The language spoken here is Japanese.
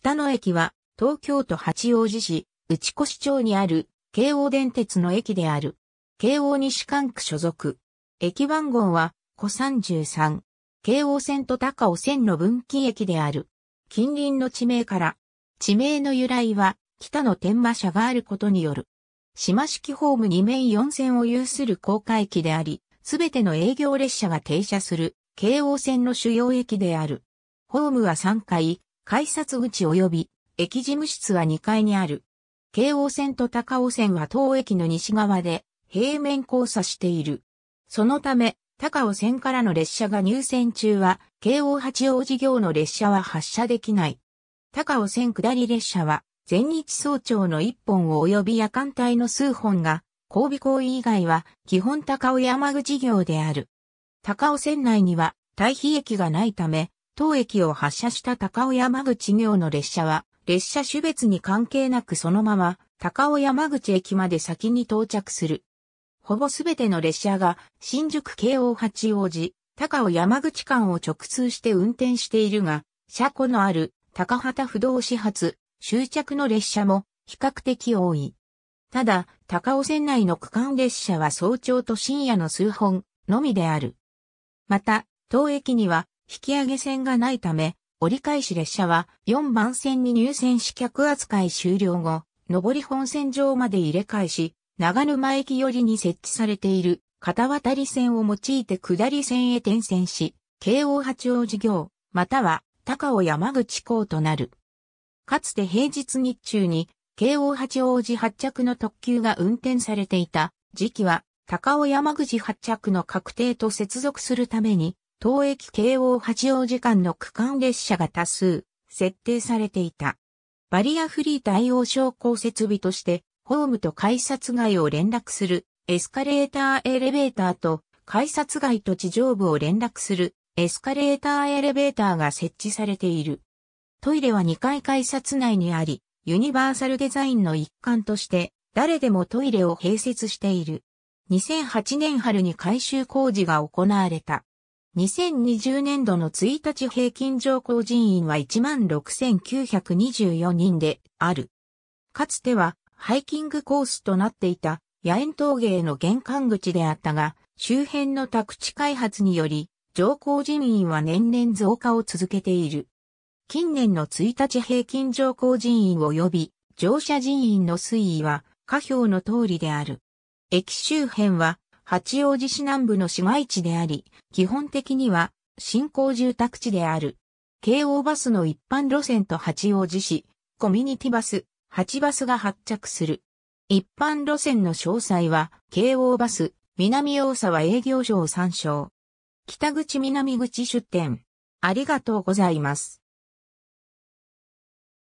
北野駅は、東京都八王子市、内越町にある、京王電鉄の駅である。京王西管区所属。駅番号は、小33。京王線と高尾線の分岐駅である。近隣の地名から、地名の由来は、北野天馬車があることによる。島式ホーム2面4線を有する高架駅であり、すべての営業列車が停車する、京王線の主要駅である。ホームは3階、改札口及び駅事務室は2階にある。京王線と高尾線は当駅の西側で平面交差している。そのため、高尾線からの列車が入線中は、京王八王子行の列車は発車できない。高尾線下り列車は、全日早朝の1本及び夜間帯の数本が、神戸行為以外は、基本高尾山口行である。高尾線内には、対比駅がないため、当駅を発車した高尾山口行の列車は、列車種別に関係なくそのまま、高尾山口駅まで先に到着する。ほぼすべての列車が、新宿京王八王子、高尾山口間を直通して運転しているが、車庫のある高畑不動始発、終着の列車も比較的多い。ただ、高尾線内の区間列車は早朝と深夜の数本のみである。また、当駅には引き上げ線がないため、折り返し列車は4番線に入線し客扱い終了後、上り本線上まで入れ替えし、長沼駅寄りに設置されている片渡り線を用いて下り線へ転線し、京王八王子行、または高尾山口港となる。かつて平日日中に京王八王子発着の特急が運転されていた時期は高尾山口発着の確定と接続するために東駅京王八王子間の区間列車が多数、設定されていた。バリアフリー対応昇降設備として、ホームと改札外を連絡する、エスカレーターエレベーターと、改札外と地上部を連絡する、エスカレーターエレベーターが設置されている。トイレは2階改札内にあり、ユニバーサルデザインの一環として、誰でもトイレを併設している。2008年春に改修工事が行われた。2020年度の1日平均上降人員は16,924人である。かつてはハイキングコースとなっていた野縁峠への玄関口であったが、周辺の宅地開発により、上降人員は年々増加を続けている。近年の1日平均上降人員及び乗車人員の推移は下表の通りである。駅周辺は八王子市南部の市街地であり、基本的には新興住宅地である。京王バスの一般路線と八王子市、コミュニティバス、8バスが発着する。一般路線の詳細は、京王バス、南大沢営業所を参照。北口南口出店。ありがとうございます。